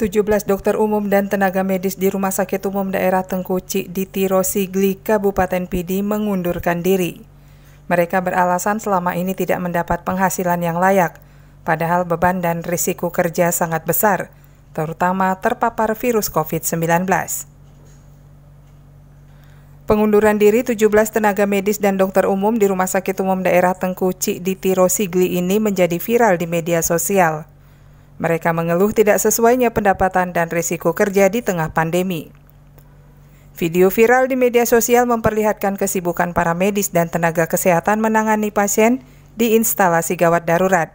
17 dokter umum dan tenaga medis di Rumah Sakit Umum Daerah Tengkuci di Tirosigli, Kabupaten Pidi mengundurkan diri. Mereka beralasan selama ini tidak mendapat penghasilan yang layak, padahal beban dan risiko kerja sangat besar, terutama terpapar virus COVID-19. Pengunduran diri 17 tenaga medis dan dokter umum di Rumah Sakit Umum Daerah Tengkuci di Tirosigli ini menjadi viral di media sosial. Mereka mengeluh tidak sesuainya pendapatan dan risiko kerja di tengah pandemi. Video viral di media sosial memperlihatkan kesibukan para medis dan tenaga kesehatan menangani pasien di instalasi gawat darurat.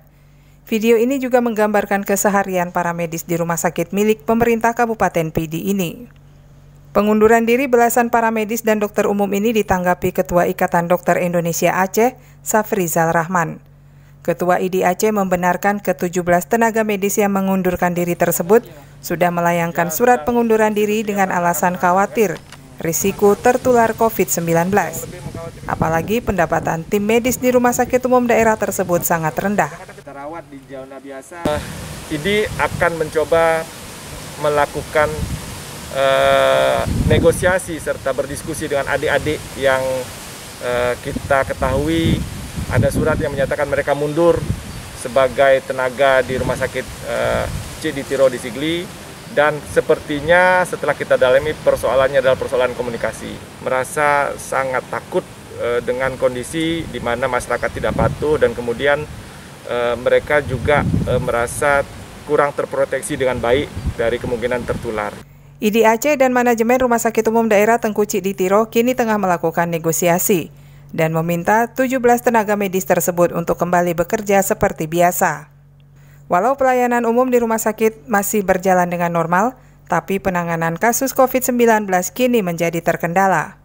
Video ini juga menggambarkan keseharian para medis di rumah sakit milik pemerintah Kabupaten PD ini. Pengunduran diri belasan para medis dan dokter umum ini ditanggapi Ketua Ikatan Dokter Indonesia Aceh, Safrizal Rahman. Ketua IDAC membenarkan ke-17 tenaga medis yang mengundurkan diri tersebut sudah melayangkan surat pengunduran diri dengan alasan khawatir risiko tertular COVID-19. Apalagi pendapatan tim medis di Rumah Sakit Umum Daerah tersebut sangat rendah. IDI akan mencoba melakukan uh, negosiasi serta berdiskusi dengan adik-adik yang uh, kita ketahui ada surat yang menyatakan mereka mundur sebagai tenaga di Rumah Sakit uh, C di di Sigli dan sepertinya setelah kita dalami persoalannya adalah persoalan komunikasi. Merasa sangat takut uh, dengan kondisi di mana masyarakat tidak patuh dan kemudian uh, mereka juga uh, merasa kurang terproteksi dengan baik dari kemungkinan tertular. IDAC dan manajemen Rumah Sakit Umum Daerah Tengku Ditiro kini tengah melakukan negosiasi dan meminta 17 tenaga medis tersebut untuk kembali bekerja seperti biasa. Walau pelayanan umum di rumah sakit masih berjalan dengan normal, tapi penanganan kasus COVID-19 kini menjadi terkendala.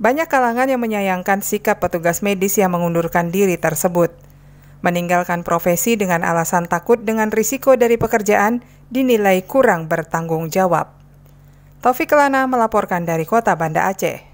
Banyak kalangan yang menyayangkan sikap petugas medis yang mengundurkan diri tersebut. Meninggalkan profesi dengan alasan takut dengan risiko dari pekerjaan dinilai kurang bertanggung jawab. Taufik Lana melaporkan dari kota Banda Aceh.